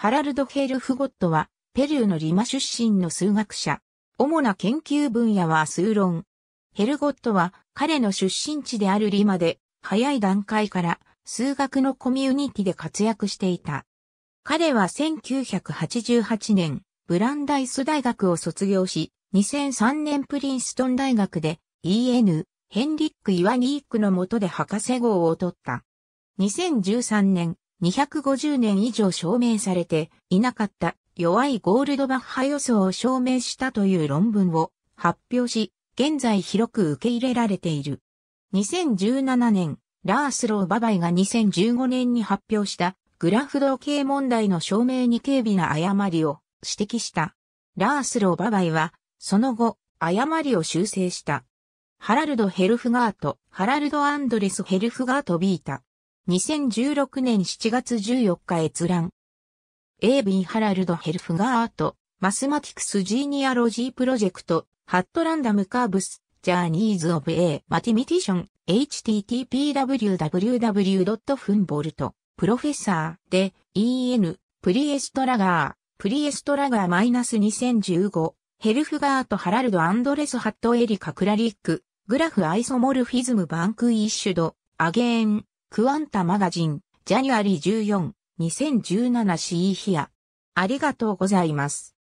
ハラルド・ヘルフゴットは、ペルーのリマ出身の数学者。主な研究分野は数論。ヘルゴットは、彼の出身地であるリマで、早い段階から数学のコミュニティで活躍していた。彼は1988年、ブランダイス大学を卒業し、2003年プリンストン大学で EN、ヘンリック・イワニークの下で博士号を取った。2013年、250年以上証明されていなかった弱いゴールドバッハ予想を証明したという論文を発表し、現在広く受け入れられている。2017年、ラースロー・ババイが2015年に発表したグラフ同型問題の証明に軽微な誤りを指摘した。ラースロー・ババイは、その後、誤りを修正した。ハラルド・ヘルフガート、ハラルド・アンドレス・ヘルフガート・ビータ、2016年7月14日閲覧。AB ハラルド・ヘルフガート、マスマティクス・ジーニアロジー・プロジェクト、ハットランダム・カーブス、ジャーニーズ・オブ・エー・マティミティション、httpwww.funbolt.professor で、en、プリエストラガー、プリエストラガー -2015、ヘルフガート・ハラルド・アンドレス・ハット・エリカ・クラリック、グラフ・アイソモルフィズム・バンク・イッシュド、アゲーン、クワンタマガジン、ジャニュアリー14、2017CE ヒア。ありがとうございます。